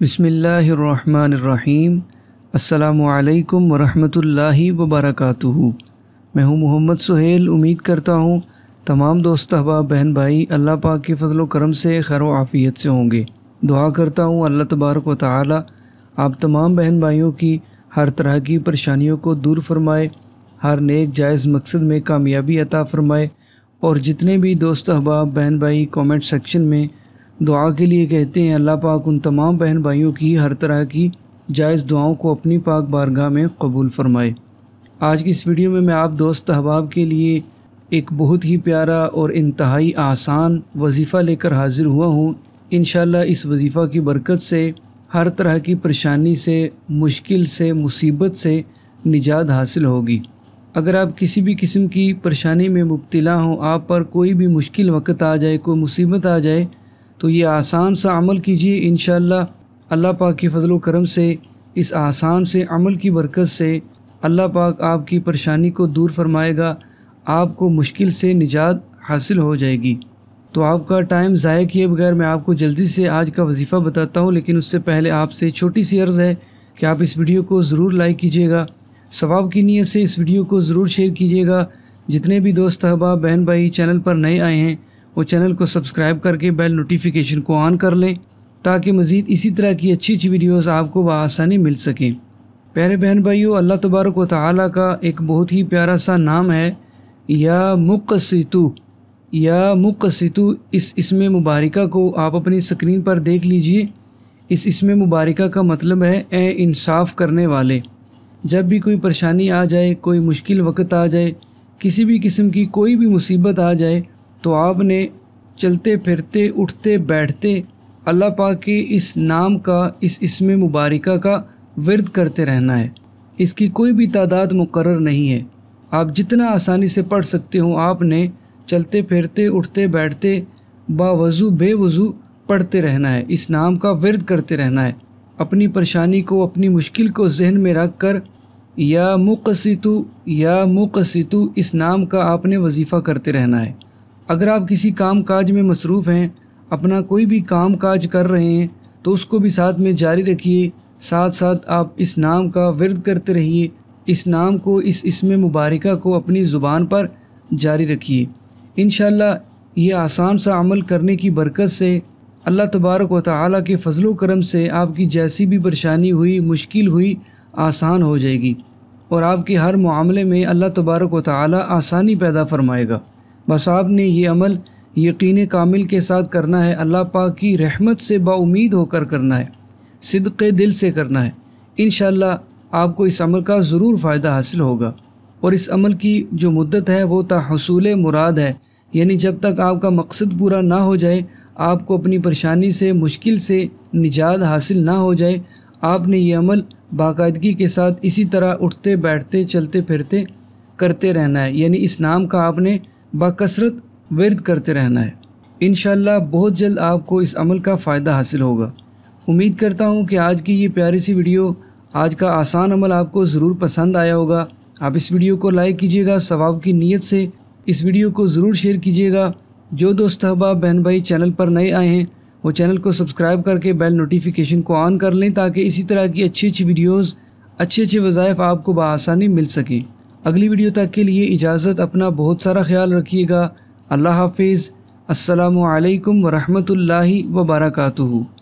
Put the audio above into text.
بسم اللہ الرحمن الرحیم السلام علیکم ورحمۃ اللہ وبرکاتہ میں ہوں محمد سہیل امید کرتا ہوں تمام دوست احباب بہن بھائی اللہ پاک کے فضل و کرم سے خیر و عافیت سے ہوں گے دعا کرتا ہوں اللہ تبارک و تعالی آپ تمام بہن بھائیوں کی ہر طرح کی پریشانیوں کو دور فرمائے ہر نیک جائز مقصد میں کامیابی عطا فرمائے اور جتنے بھی دوست احباب بہن بھائی کامنٹ سیکشن میں دعا کے لیے کہتے ہیں اللہ پاک ان تمام بہن بھائیوں کی ہر طرح کی جائز دعاؤں کو اپنی پاک بارگاہ میں قبول فرمائے آج کی اس ویڈیو میں میں آپ دوست احباب کے لیے ایک بہت ہی پیارا اور انتہائی آسان وظیفہ لے کر حاضر ہوا ہوں انشاءاللہ اس وظیفہ کی برکت سے ہر طرح کی پریشانی سے مشکل سے مصیبت سے نجات حاصل ہوگی اگر آپ کسی بھی قسم کی پریشانی میں مبتلا ہوں آپ پر کوئی بھی مشکل وقت آ جائے کوئی مصیبت آ جائے تو یہ آسان سا عمل کیجیے انشاءاللہ اللہ پاک کی فضل و کرم سے اس آسان سے عمل کی برکت سے اللہ پاک آپ کی پریشانی کو دور فرمائے گا آپ کو مشکل سے نجات حاصل ہو جائے گی تو آپ کا ٹائم ضائع کیے بغیر میں آپ کو جلدی سے آج کا وظیفہ بتاتا ہوں لیکن اس سے پہلے آپ سے چھوٹی سی عرض ہے کہ آپ اس ویڈیو کو ضرور لائک کیجیے گا ثواب کی نیت سے اس ویڈیو کو ضرور شیئر کیجیے گا جتنے بھی دوست احباب بہن بھائی چینل پر نئے آئے ہیں وہ چینل کو سبسکرائب کر کے بیل نوٹیفیکیشن کو آن کر لیں تاکہ مزید اسی طرح کی اچھی اچھی ویڈیوز آپ کو بآسانی مل سکیں پیارے بہن بھائیو اللہ تبارک و تعالیٰ کا ایک بہت ہی پیارا سا نام ہے یا مقصیتو یا مقصیتو اس اسم مبارکہ کو آپ اپنی سکرین پر دیکھ لیجئے اس اسم مبارکہ کا مطلب ہے اے انصاف کرنے والے جب بھی کوئی پریشانی آ جائے کوئی مشکل وقت آ جائے کسی بھی قسم کی کوئی بھی مصیبت آ جائے تو آپ نے چلتے پھرتے اٹھتے بیٹھتے اللہ پاک کے اس نام کا اس اسم مبارکہ کا ورد کرتے رہنا ہے اس کی کوئی بھی تعداد مقرر نہیں ہے آپ جتنا آسانی سے پڑھ سکتے ہوں آپ نے چلتے پھرتے اٹھتے بیٹھتے با وضو بے وضو پڑھتے رہنا ہے اس نام کا ورد کرتے رہنا ہے اپنی پریشانی کو اپنی مشکل کو ذہن میں رکھ کر یا مقصیتو یا مقصیتو اس نام کا آپ نے وظیفہ کرتے رہنا ہے اگر آپ کسی کام کاج میں مصروف ہیں اپنا کوئی بھی کام کاج کر رہے ہیں تو اس کو بھی ساتھ میں جاری رکھیے ساتھ ساتھ آپ اس نام کا ورد کرتے رہیے اس نام کو اس اسم مبارکہ کو اپنی زبان پر جاری رکھیے انشاءاللہ یہ آسان سا عمل کرنے کی برکت سے اللہ تبارک و تعالیٰ کے فضل و کرم سے آپ کی جیسی بھی پریشانی ہوئی مشکل ہوئی آسان ہو جائے گی اور آپ کے ہر معاملے میں اللہ تبارک و تعالیٰ آسانی پیدا فرمائے گا بس آپ نے یہ عمل یقین کامل کے ساتھ کرنا ہے اللہ پاک کی رحمت سے با امید ہو کر کرنا ہے صدق دل سے کرنا ہے انشاءاللہ آپ کو اس عمل کا ضرور فائدہ حاصل ہوگا اور اس عمل کی جو مدت ہے وہ تا حصول مراد ہے یعنی جب تک آپ کا مقصد پورا نہ ہو جائے آپ کو اپنی پریشانی سے مشکل سے نجات حاصل نہ ہو جائے آپ نے یہ عمل باقاعدگی کے ساتھ اسی طرح اٹھتے بیٹھتے چلتے پھرتے کرتے رہنا ہے یعنی اس نام کا آپ نے با ورد کرتے رہنا ہے انشاءاللہ بہت جلد آپ کو اس عمل کا فائدہ حاصل ہوگا امید کرتا ہوں کہ آج کی یہ پیاری سی ویڈیو آج کا آسان عمل آپ کو ضرور پسند آیا ہوگا آپ اس ویڈیو کو لائک کیجیے گا ثواب کی نیت سے اس ویڈیو کو ضرور شیئر کیجیے گا جو دوست احباب بہن بھائی چینل پر نئے آئے ہیں وہ چینل کو سبسکرائب کر کے بیل نوٹیفیکیشن کو آن کر لیں تاکہ اسی طرح کی اچھی اچھی ویڈیوز اچھے اچھے وظائف آپ کو بآسانی مل سکیں اگلی ویڈیو تک کے لیے اجازت اپنا بہت سارا خیال رکھیے گا اللہ حافظ السلام علیکم ورحمۃ اللہ وبرکاتہ